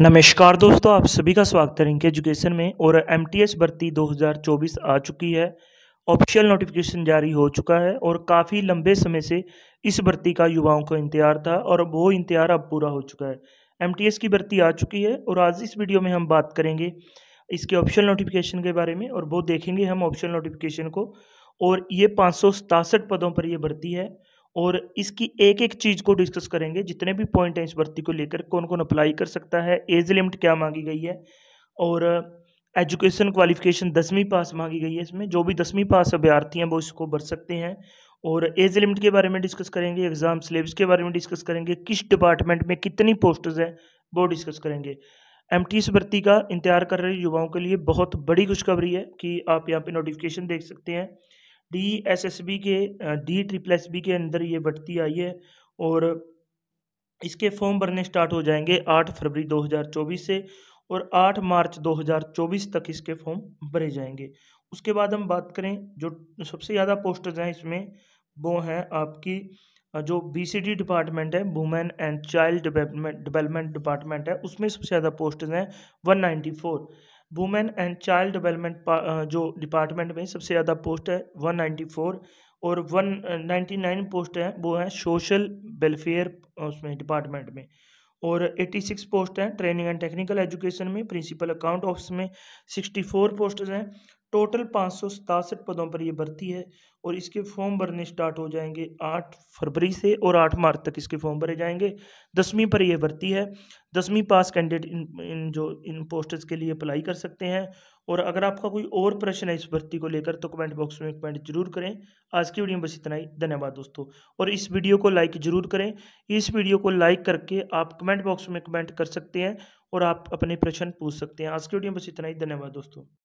नमस्कार दोस्तों आप सभी का स्वागत इनके एजुकेशन में और एमटीएस भर्ती 2024 आ चुकी है ऑफिशियल नोटिफिकेशन जारी हो चुका है और काफ़ी लंबे समय से इस भर्ती का युवाओं को इंतजार था और वो इंतजार अब पूरा हो चुका है एमटीएस की भर्ती आ चुकी है और आज इस वीडियो में हम बात करेंगे इसके ऑप्शनल नोटिफिकेशन के बारे में और वो देखेंगे हम ऑप्शनल नोटिफिकेशन को और ये पाँच पदों पर यह भर्ती है और इसकी एक एक चीज़ को डिस्कस करेंगे जितने भी पॉइंट हैं इस भर्ती को लेकर कौन कौन अप्लाई कर सकता है एज लिमिट क्या मांगी गई है और एजुकेशन क्वालिफिकेशन दसवीं पास मांगी गई है इसमें जो भी दसवीं पास अभ्यार्थी हैं वो इसको भर सकते हैं और एज लिमिट के बारे में डिस्कस करेंगे एग्ज़ाम सिलेबस के बारे में डिस्कस करेंगे किस डिपार्टमेंट में कितनी पोस्टर्स हैं वो डिस्कस करेंगे एम टी भर्ती का इंतजार कर रहे युवाओं के लिए बहुत बड़ी खुशखबरी है कि आप यहाँ पे नोटिफिकेशन देख सकते हैं डी एस एस बी के डी ट्रिपल एस बी के अंदर ये बढ़ती आई है और इसके फॉर्म भरने स्टार्ट हो जाएंगे आठ फरवरी दो हज़ार चौबीस से और आठ मार्च दो हज़ार चौबीस तक इसके फॉर्म भरे जाएंगे उसके बाद हम बात करें जो सबसे ज़्यादा पोस्टर्स हैं इसमें वो हैं आपकी जो बीसीडी डिपार्टमेंट है women and child development department है उसमें सबसे ज़्यादा पोस्ट हैं for women and child development जो डिपार्टमेंट में सबसे ज़्यादा पोस्ट है वन नाइन्टी फोर और वन नाइन्टी नाइन पोस्ट हैं वो हैं सोशल वेलफेयर उसमें डिपार्टमेंट में और 86 पोस्ट हैं ट्रेनिंग एंड टेक्निकल एजुकेशन में प्रिंसिपल अकाउंट ऑफिस में 64 पोस्ट हैं टोटल पाँच सौ सतासठ पदों पर यह भर्ती है और इसके फॉर्म भरने स्टार्ट हो जाएंगे आठ फरवरी से और आठ मार्च तक इसके फॉर्म भरे जाएंगे दसवीं पर यह भर्ती है दसवीं पास कैंडिडेट इन, इन जो इन पोस्टर्स के लिए अप्लाई कर सकते हैं और अगर आपका कोई और प्रश्न है इस भर्ती को लेकर तो कमेंट बॉक्स में कमेंट जरूर करें आज की वीडियो में बस इतना ही धन्यवाद दोस्तों और इस वीडियो को लाइक जरूर करें इस वीडियो को लाइक करके आप कमेंट बॉक्स में कमेंट कर सकते हैं और आप अपने प्रश्न पूछ सकते हैं आज की वीडियो में बस इतना ही धन्यवाद दोस्तों